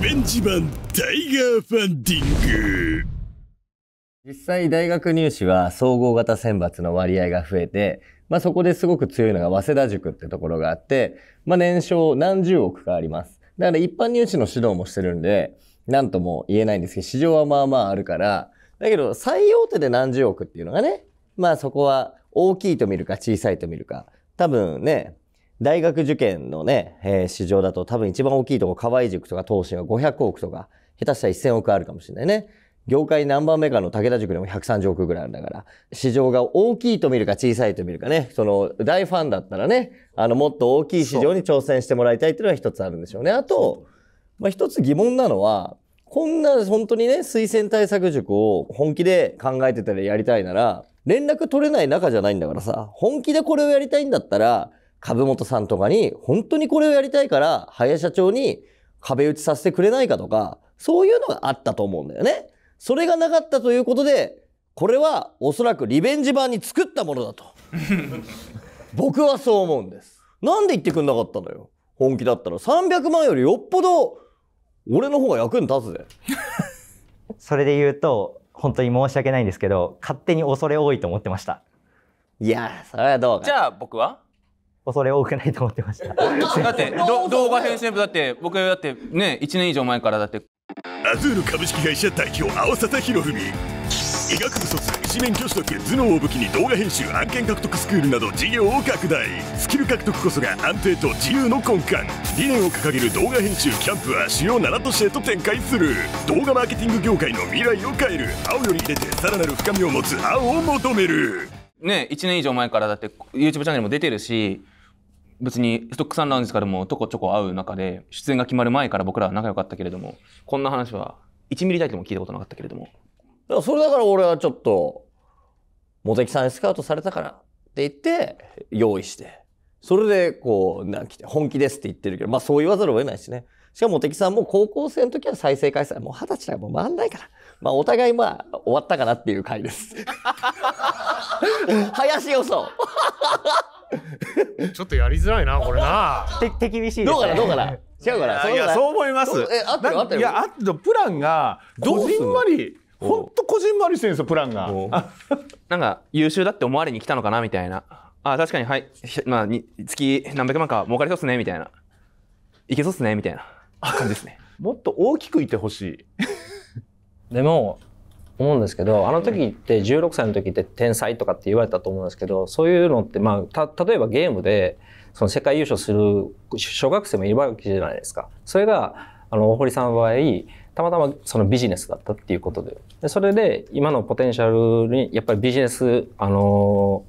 ベンジ版タイガーファンディング実際大学入試は総合型選抜の割合が増えて、まあ、そこですごく強いのが早稲田塾ってところがあって、まあ、年商何十億かあります。だから一般入試の指導もしてるんで、何とも言えないんですけど、市場はまあまああるから、だけど最大手で何十億っていうのがね、まあそこは大きいと見るか小さいと見るか、多分ね、大学受験のね、えー、市場だと多分一番大きいとこ、河合塾とか東進は500億とか、下手したら1000億あるかもしれないね。業界ナンバーメーカーの武田塾でも130億ぐらいあるんだから、市場が大きいと見るか小さいと見るかね、その大ファンだったらね、あのもっと大きい市場に挑戦してもらいたいっていうのは一つあるんでしょうね。あと、まあ、一つ疑問なのは、こんな本当にね、推薦対策塾を本気で考えてたりやりたいなら、連絡取れない中じゃないんだからさ、本気でこれをやりたいんだったら、株本さんとかに、本当にこれをやりたいから、林社長に壁打ちさせてくれないかとか、そういうのがあったと思うんだよね。それがなかったということで、これはおそらくリベンジ版に作ったものだと。僕はそう思うんです。なんで言ってくんなかったのよ。本気だったら300万よりよっぽど俺の方が役に立つぜ。それで言うと、本当に申し訳ないんですけど、勝手に恐れ多いと思ってました。いや、それはどうか。じゃあ僕は恐れ多くないと思ってました だって 動画編成部だって僕だってね1年以上前からだってアズール株式会社代表青博文医学部卒医師免許取得頭脳を武器に動画編集案件獲得スクールなど事業を拡大スキル獲得こそが安定と自由の根幹理念を掲げる動画編集キャンプは主要7都市へと展開する動画マーケティング業界の未来を変える青より入れてさらなる深みを持つ青を求めるね1年以上前からだって YouTube チャンネルも出てるし別にストックさんランジからもちょこちょこ会う中で出演が決まる前から僕らは仲良かったけれどもこんな話は1ミリたりとも聞いたことなかったけれどもだからそれだから俺はちょっと茂木さんにスカウトされたからって言って用意してそれでこうなん来て本気ですって言ってるけどまあそう言わざるを得ないしねしかも茂木さんも高校生の時は再生回数もう二十歳だからもう回んないからまあお互いまあ終わったかなっていう回です林予想 ちょっとやりづらいな、これな。て、手厳しい、ね、どうかな、どうかな。違うかな。いや、そう思います。え、あったよ、あったよ。いや、あってプランが。こじんまり。ほんとこじんまりしてるんですよ、プランが。なんか優秀だって思われに来たのかなみたいな。あ、確かに、はい、まあ、に、月何百万か儲かりそうっすねみたいな。いけそうっすねみたいな感じですね。もっと大きくいてほしい。でも思うんですけどあの時って16歳の時って天才とかって言われたと思うんですけどそういうのって、まあ、た例えばゲームでその世界優勝する小学生もいるわけじゃないですか。それがあの大堀さんの場合たまたまそのビジネスだったっていうことででそれで今のポテンシャルにやっぱりビジネス、あの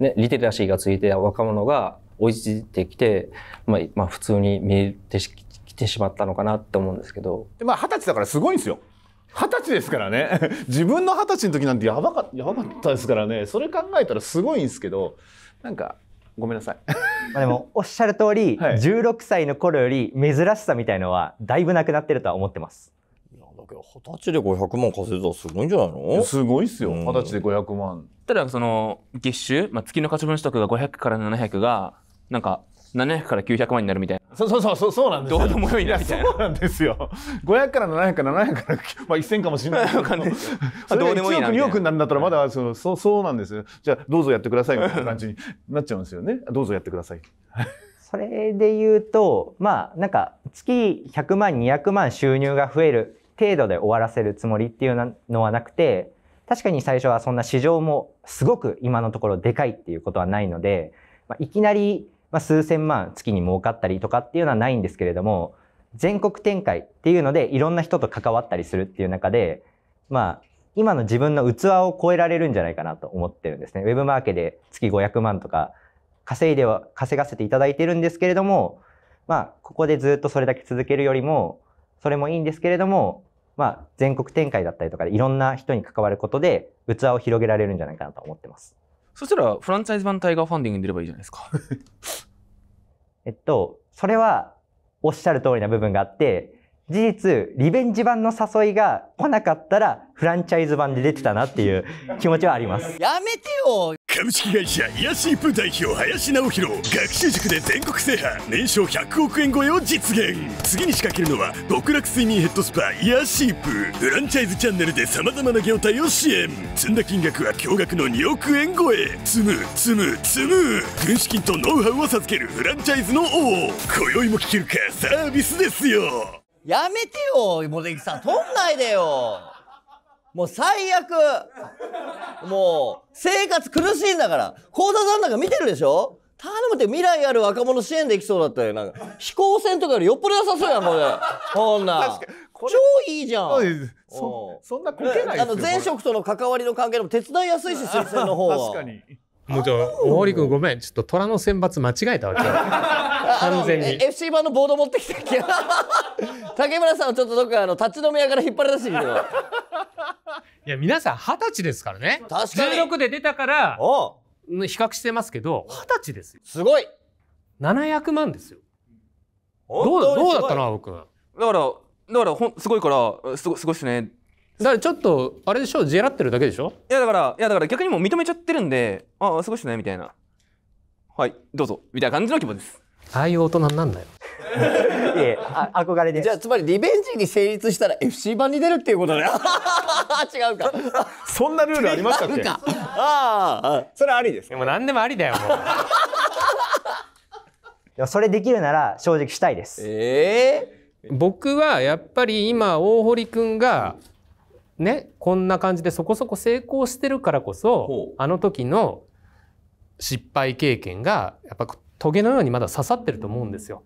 ー、ね、リテラシーがついて若者が追いついてきて、まあ、まあ、普通に見えてきてしまったのかなって思うんですけど。まあ、二十歳だからすごいんですよ。二十歳ですからね 自分の二十歳の時なんてやばかやばかったですからねそれ考えたらすごいんですけどなんかごめんなさい まあでもおっしゃる通り、はい、16歳の頃より珍しさみたいのはだいぶなくなってるとは思ってますいやだけど二十歳で500万稼いだすごいんじゃないのすごいっすよ二十、歳で500万ただその月収、まあ、月の価値分取得が500から700がなんか700から900万になるみたいそうそうそうそうなんですよ。どうでもよいなみたいな。そうなんですよ。500から700から700からまあ1000かもしれないけど。わかんないですよ。1億2億なんだったらまだそのそうそうなんですよ。じゃあどうぞやってくださいみたいな感じになっちゃうんですよね。どうぞやってください。それで言うとまあなんか月100万200万収入が増える程度で終わらせるつもりっていうのはなくて確かに最初はそんな市場もすごく今のところでかいっていうことはないので、まあ、いきなりまあ、数千万月に儲かったりとかっていうのはないんですけれども、全国展開っていうのでいろんな人と関わったりするっていう中で、まあ、今の自分の器を超えられるんじゃないかなと思ってるんですね。ウェブマーケで月500万とか稼いでは、稼がせていただいてるんですけれども、まあ、ここでずっとそれだけ続けるよりも、それもいいんですけれども、まあ、全国展開だったりとかでいろんな人に関わることで器を広げられるんじゃないかなと思ってます。そしたらフランチャイズ版タイガーファンディングに出ればいいじゃないですか えっとそれはおっしゃる通りな部分があって事実リベンジ版の誘いが来なかったらフランチャイズ版で出てたなっていう気持ちはあります やめてよ株式会社ヤシープ代表林直弘学習塾で全国制覇年商100億円超えを実現次に仕掛けるのは極楽睡眠ヘッドスパヤシープフランチャイズチャンネルで様々な業態を支援積んだ金額は驚愕の2億円超え積む積む積む軍資金とノウハウを授けるフランチャイズの王今宵も聞けるかサービスですよやめてよ茂木さん取んないでよもう最悪もう生活苦しいんだから幸田さんなんか見てるでしょ頼むって未来ある若者支援できそうだったよ。なんか、飛行船とかよりよっぽど良さそうやん、これ。こんな。超いいじゃん。そそんなこけないあの、前職との関わりの関係でも手伝いやすいし、推薦の方は。確かに。もうちょ、大堀君ごめん。ちょっと虎の選抜間違えたわけ 完全に。FC 版のボード持ってきたっけ 竹村さんをちょっとどっかあの、立ち飲み屋から引っ張り出してきてよ。いや、皆さん二十歳ですからね。確かに。16で出たから、比較してますけど、二十歳ですよ。すごい !700 万ですよ。どう、どうだったな、僕。だから、だからほん、すごいから、すごすごいっすね。だからちょっと、あれでしょ、ジェラってるだけでしょいやだから、いやだから逆にもう認めちゃってるんで、ああ、すごいっすね、みたいな。はい、どうぞ、みたいな感じの規模です。ああいう大人なんだよ。いや、憧れで。じゃあ、つまりリベンジに成立したら FC 版に出るっていうことだよ。違うかそんなルールありましたっけああそれありですでも何でもありだよもう それできるなら正直したいですええー、僕はやっぱり今大堀君がねこんな感じでそこそこ成功してるからこそあの時の失敗経験がやっぱトゲのようにまだ刺さってると思うんですよ。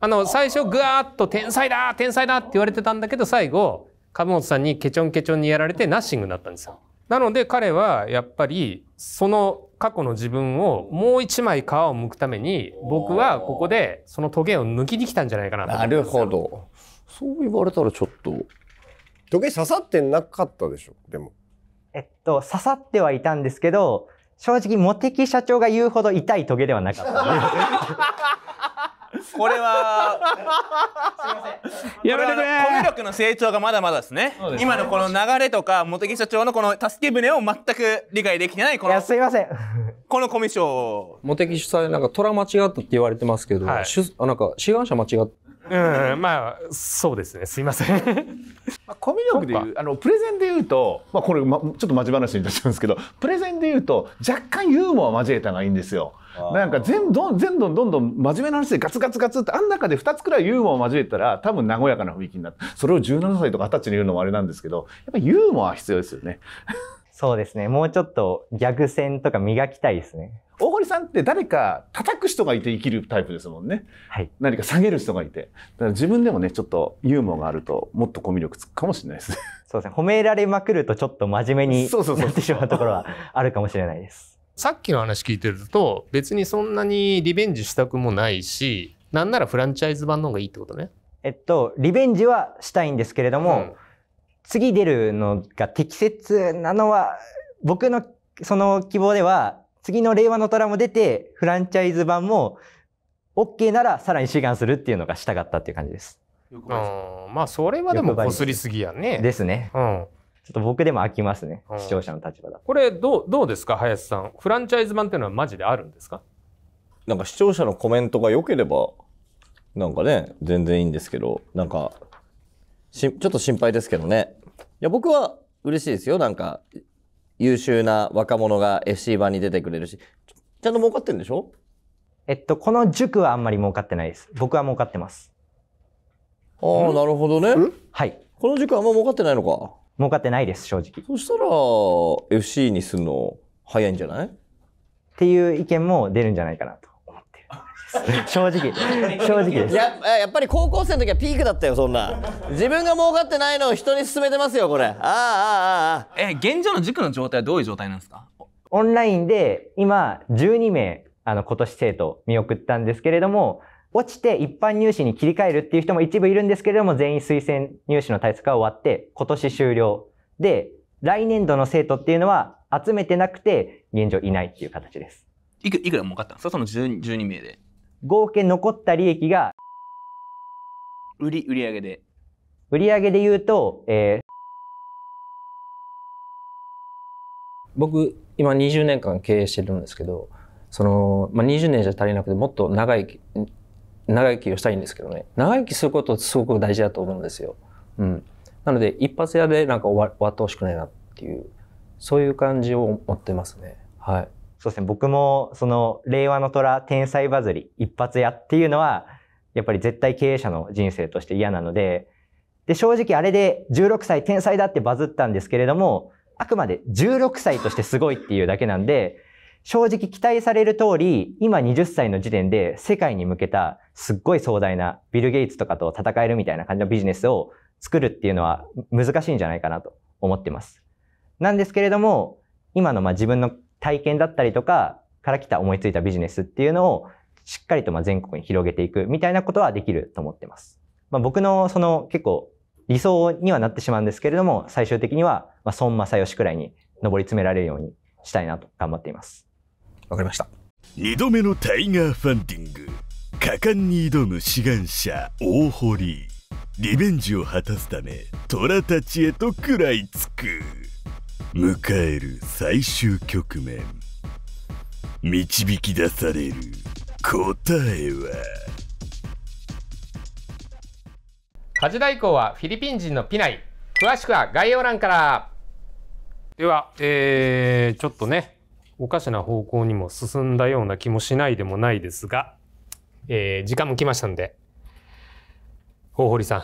あの最初ぐわーっと「天才だ天才だ」って言われてたんだけど最後株本さんにケチョンケチョンにやられてナッシングになったんですよ。なので彼はやっぱりその過去の自分をもう一枚皮を剥くために僕はここでそのトゲを抜きに来たんじゃないかなとなるほど。そう言われたらちょっと。トゲ刺さってなかったでしょでも。えっと刺さってはいたんですけど正直茂木社長が言うほど痛いトゲではなかった。これはすみませんやめてくれコミュ力の成長がまだまだですね、ね、今のこの流れとか茂木社長のこの助け舟を全く理解できてないこのいやすいませんこのコミュ障茂木主催なんか虎間違ったって言われてますけど、はい、あなんか志願者間違ったうん、まあそうですねすいませんコミュ力でいうあのプレゼンでいうと、まあ、これ、ま、ちょっとまち話になっちゃうんですけどプレゼンでいうと若干ユーモア交えたがいいんですよ。なんか全どん全どんどんどん真面目な話でガツガツガツってあん中で2つくらいユーモアを交えたら多分和やかな雰囲気になってそれを17歳とか20歳に言うのもあれなんですけどやっぱユーモアは必要ですよね。そうですねもうちょっとギャグ戦とか磨きたいですね。大堀さんって誰か叩く人がいて生きるタイプですもんね。はい、何か下げる人がいて。だから自分でもね、ちょっとユーモアがあると、もっとコミュ力つくかもしれないですね。そうですね。褒められまくると、ちょっと真面目になってしまうところはあるかもしれないです。さっきの話聞いてると別にそんなにリベンジしたくもないしなんならフランチャイズ版の方がいいってことね。えっとリベンジはしたいんですけれども、うん、次出るのが適切なのは僕のその希望では次の令和の虎も出てフランチャイズ版も OK ならさらに志願するっていうのがしたかったっていう感じです。うん、まあそれはでもこすりすぎやね。ですね。うん、ちょっと僕でも飽きますね、視聴者の立場だこれどう、どうですか、林さん。フランチャイズ版っていうのはマジであるんですかなんか視聴者のコメントが良ければ、なんかね、全然いいんですけど、なんか、し、ちょっと心配ですけどね。いや、僕は嬉しいですよ。なんか、優秀な若者が FC 版に出てくれるし、ちゃんと儲かってるんでしょえっと、この塾はあんまり儲かってないです。僕は儲かってます。ああ、なるほどね。はい。この塾あんま儲かってないのか。儲かってないです、正直。そしたら、FC にするの早いんじゃないっていう意見も出るんじゃないかなと思ってる。正直、正直ですや。やっぱり高校生の時はピークだったよ、そんな。自分が儲かってないのを人に勧めてますよ、これ。ああ、ああ、ああ。え、現状の塾の状態はどういう状態なんですかオンラインで今12名、あの、今年生徒見送ったんですけれども、落ちて一般入試に切り替えるっていう人も一部いるんですけれども、全員推薦入試の対策は終わって、今年終了。で、来年度の生徒っていうのは集めてなくて、現状いないっていう形です。いくいくら儲かったんですかその 12, 12名で。合計残った利益が、売り、売上げで。売り上げで言うと、えー、僕、今20年間経営してるんですけど、その、まあ、20年じゃ足りなくてもっと長い長生きをしたいんですけどね長生きすることすごく大事だと思うんですよ。うん、なので一発屋でなんか終わってほしくないなっていうそういう感じを持ってますね。はい、そうですね僕もその「令和の虎天才バズり一発屋」っていうのはやっぱり絶対経営者の人生として嫌なのでで正直あれで16歳天才だってバズったんですけれどもあくまで16歳としてすごいっていうだけなんで正直期待される通り、今20歳の時点で世界に向けたすっごい壮大なビル・ゲイツとかと戦えるみたいな感じのビジネスを作るっていうのは難しいんじゃないかなと思ってます。なんですけれども、今のまあ自分の体験だったりとかから来た思いついたビジネスっていうのをしっかりとま全国に広げていくみたいなことはできると思ってます。まあ、僕のその結構理想にはなってしまうんですけれども、最終的にはま孫正義くらいに上り詰められるようにしたいなと頑張っています。わかりました2度目のタイガーファンディング果敢に挑む志願者大堀リベンジを果たすため虎たちへと食らいつく迎える最終局面導き出される答えは家事代行はフィリピン人のピナイ詳しくは概要欄からでは、えー、ちょっとねおかしな方向にも進んだような気もしないでもないですが、えー、時間も来ましたんで、大堀さん、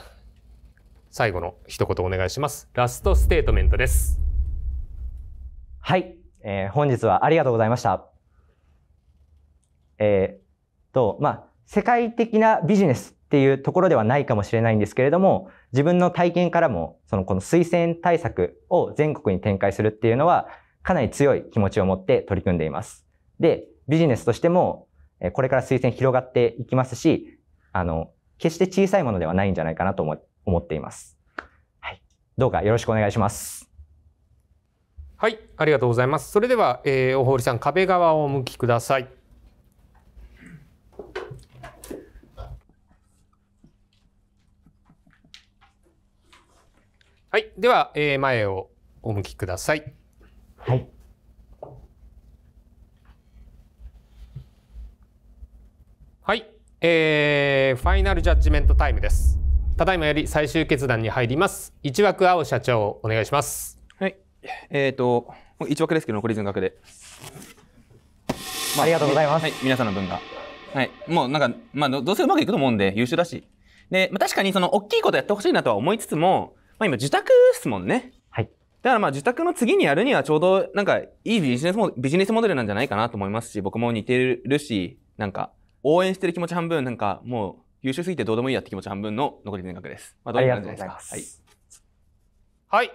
最後の一言お願いします。ラストステートメントです。はい、えー、本日はありがとうございました。えー、と、まあ、世界的なビジネスっていうところではないかもしれないんですけれども、自分の体験からも、そのこの推薦対策を全国に展開するっていうのは、かなり強い気持ちを持って取り組んでいます。で、ビジネスとしても、これから推薦広がっていきますし、あの、決して小さいものではないんじゃないかなと思っています。はい。どうかよろしくお願いします。はい、ありがとうございます。それでは、えー、大堀さん、壁側をお向きください。はい、では、えー、前をお向きください。はい。はい、えー、ファイナルジャッジメントタイムです。ただいまより最終決断に入ります。一枠青社長、お願いします。はい、えっ、ー、と、一枠ですけど、残り全額で。まあ、ありがとうございます。はい、皆さんの分が。はい、もうなんか、まあ、どうせうまくいくと思うんで、優秀だし。で、まあ、確かにその、大きいことやってほしいなとは思いつつも、まあ、今、自宅ですもんね。だからまあ自宅の次にやるにはちょうどなんかいいビジネスモビジネスモデルなんじゃないかなと思いますし、僕も似てるし、なんか応援してる気持ち半分、なんかもう優秀すぎてどうでもいいやって気持ち半分の残り全額です。まあ、どういう感じですかはい。はい。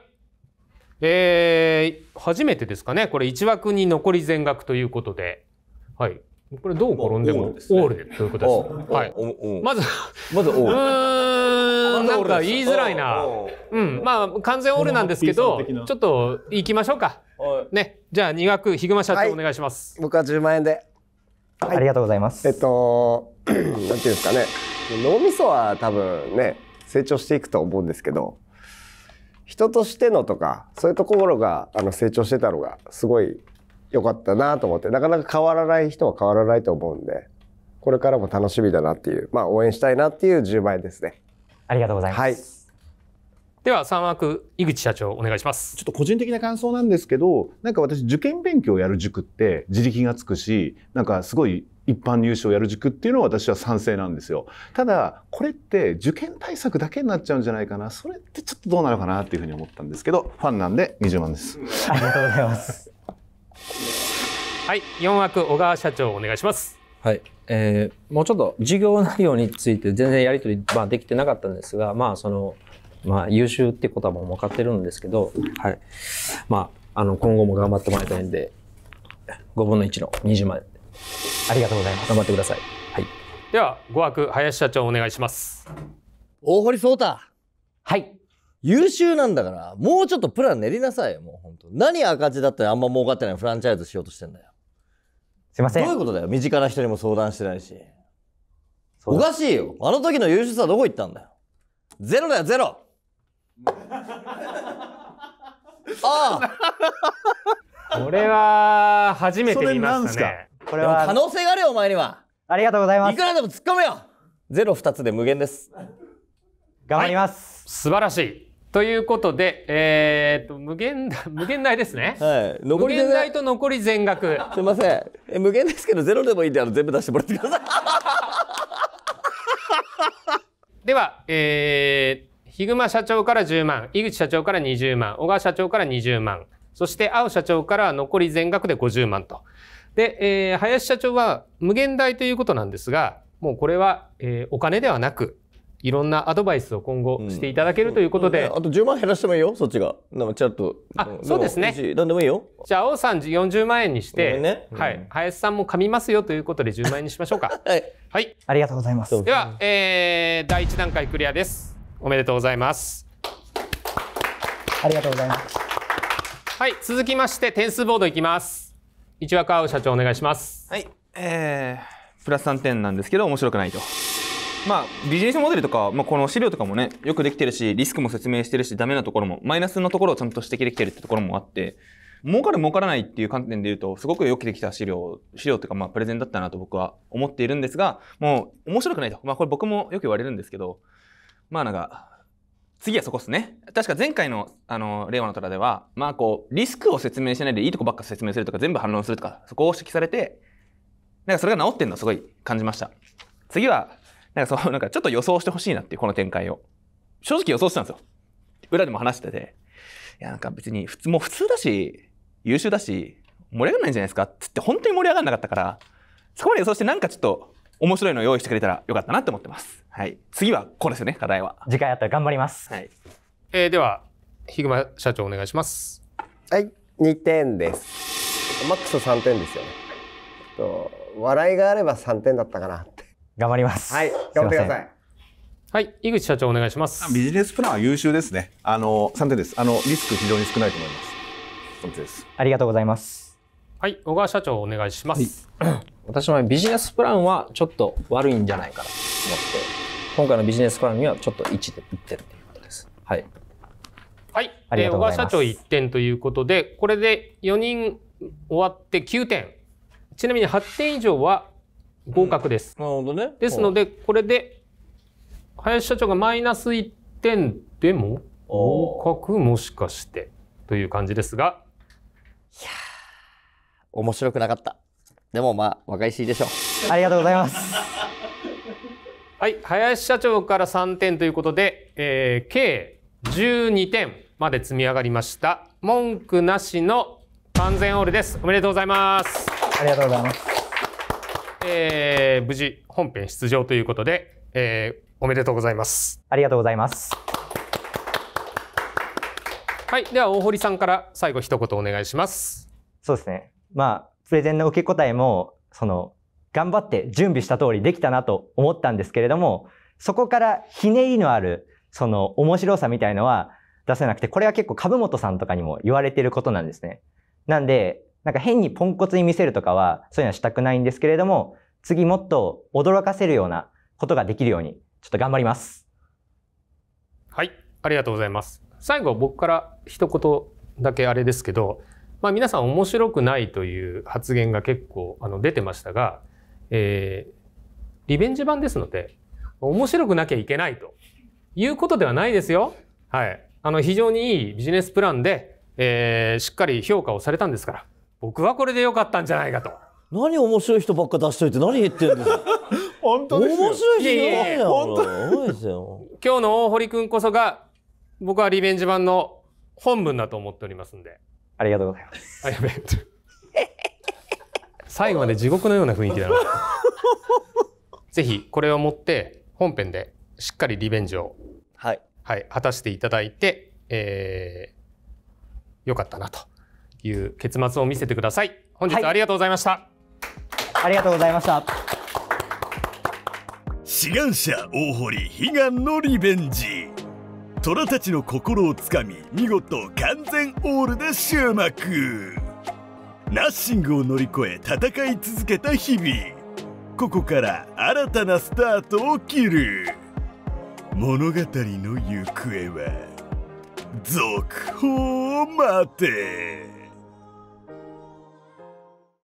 えー、初めてですかね。これ1枠に残り全額ということで。はい。これどう転んでもオールということです。はい。まず、まずオール。うん、なんか言いづらいな。うん。まあ、完全オールなんですけど、ちょっと行きましょうか。ね。じゃあ、2学、ヒグマ社長お願いします。僕は10万円で。ありがとうございます。えっと、なんていうんですかね。脳みそは多分ね、成長していくと思うんですけど、人としてのとか、そういうところがあの成長してたのが、すごいよかったなと思って、なかなか変わらない人は変わらないと思うんで、これからも楽しみだなっていう、まあ応援したいなっていう10倍ですね。ありがとうございます。はい、では三枠井口社長お願いします。ちょっと個人的な感想なんですけど、なんか私受験勉強をやる塾って自力がつくし、なんかすごい一般入試をやる塾っていうのは私は賛成なんですよ。ただ、これって受験対策だけになっちゃうんじゃないかな。それってちょっとどうなのかなっていうふうに思ったんですけど、ファンなんで20万です。ありがとうございます。はい、4枠小川社長お願いします。はい、えー、もうちょっと事業内容について全然やり取り、まあ、できてなかったんですが、まあそのまあ、優秀ってことはもう分かってるんですけど、はいまあ、あの今後も頑張ってもらいたいんで5分の1の20万円。ありがとうございます頑張ってください、はい、では5枠林社長お願いします大堀壮太はい優秀なんだから、もうちょっとプラン練りなさいよ、もう本当。何赤字だったらあんま儲かってないフランチャイズしようとしてんだよ。すいません。どういうことだよ、身近な人にも相談してないし。おかしいよ。あの時の優秀さどこ行ったんだよ。ゼロだよ、ゼロ ああこれは、初めて見ましたね。これは。可能性があるよ、お前には。ありがとうございます。いくらでも突っ込むよゼロ二つで無限です。頑張ります、はい、素晴らしい。ということで、えー、と、無限大、無限大ですね。はい。残り無限大と残り全額。すみません。え無限ですけど、ゼロでもいいんで、あの、全部出してもらってください。では、えー、ヒグマ社長から十万、井口社長から二十万、小川社長から二十万、そして青社長から残り全額で五十万と。で、えー、林社長は無限大ということなんですが、もうこれは、えー、お金ではなく、いろんなアドバイスを今後していただけるということで、うん、あと10万減らしてもいいよそっちがなんかちょっとあそうですね何でもいいよじゃあ青さん40万円にして、ねうん、はい、林さんも噛みますよということで10万円にしましょうか はい、はい、ありがとうございますでは、えー、第1段階クリアですおめでとうございますありがとうございますはい続きまして点数ボードいきます一枠青社長お願いしますはいえー、プラス3点なんですけど面白くないとまあ、ビジネスモデルとか、まあ、この資料とかもね、よくできてるし、リスクも説明してるし、ダメなところも、マイナスのところをちゃんと指摘できてるってところもあって、儲かる儲からないっていう観点で言うと、すごくよくできた資料、資料というか、まあ、プレゼンだったなと僕は思っているんですが、もう、面白くないと。まあ、これ僕もよく言われるんですけど、まあ、なんか、次はそこっすね。確か前回の、あの、令和の虎では、まあ、こう、リスクを説明しないでいいとこばっか説明するとか、全部反論するとか、そこを指摘されて、なんかそれが治ってんのすごい感じました。次は、なんかそう、なんかちょっと予想してほしいなっていう、この展開を。正直予想してたんですよ。裏でも話してて。いや、なんか別に普通、もう普通だし、優秀だし、盛り上がらないんじゃないですかつって本当に盛り上がらなかったから、そこまで予想してなんかちょっと面白いのを用意してくれたらよかったなって思ってます。はい。次はこれですよね、課題は。次回あったら頑張ります。はい。えー、では、ヒグマ社長お願いします。はい、2点です。マックス3点ですよね。と笑いがあれば3点だったかな頑張ります。はい、頑張ってください。はい、井口社長お願いします。ビジネスプランは優秀ですね。あの三点です。あのリスク非常に少ないと思います。3点です。ありがとうございます。はい、小川社長お願いします。はい、私のビジネスプランはちょっと悪いんじゃないかなと思って、今回のビジネスプランにはちょっと一で1点ということです。はい。はい、あり小川社長一点ということで、これで四人終わって九点。ちなみに八点以上は合格です。なるほどね。ですので、これで、林社長がマイナス1点でも合格もしかしてという感じですが。いや面白くなかった。でもまあ、若いしいでしょう。ありがとうございます。はい、林社長から3点ということで、えー、計12点まで積み上がりました。文句なしの完全オールです。おめでとうございます。ありがとうございます。えー、無事本編出場ということで、えー、おめでとうございます。ありがとうございます。はい、では大堀さんから最後一言お願いします。そうですね。まあプレゼンの受け答えもその頑張って準備した通りできたなと思ったんですけれども、そこからひねりのあるその面白さみたいのは出せなくて、これは結構株元さんとかにも言われてることなんですね。なんで、なんか変にポンコツに見せるとかは、そういうのはしたくないんですけれども、次もっと驚かせるようなことができるように、ちょっと頑張ります。はい、ありがとうございます。最後僕から一言だけあれですけど、まあ、皆さん面白くないという発言が結構あの出てましたが、えー、リベンジ版ですので、面白くなきゃいけないということではないですよ。はい。あの、非常にいいビジネスプランで、えー、しっかり評価をされたんですから。僕はこれで良かったんじゃないかと。何面白い人ばっか出しといて何言ってんですか本当です面白い人いないや本当ですよ 今日の大堀君こそが僕はリベンジ版の本文だと思っておりますんでありがとうございますあやべ 最後まで地獄のような雰囲気だなぜひこれを持って本編でしっかりリベンジをはい、はい、果たしていただいて、えー、よかったなという結末を見せてください本日ありがとうございました、はい、ありがとうございました志願者大堀悲願のリベンジ虎たちの心をつかみ見事完全オールで終幕ナッシングを乗り越え戦い続けた日々ここから新たなスタートを切る物語の行方は続報を待て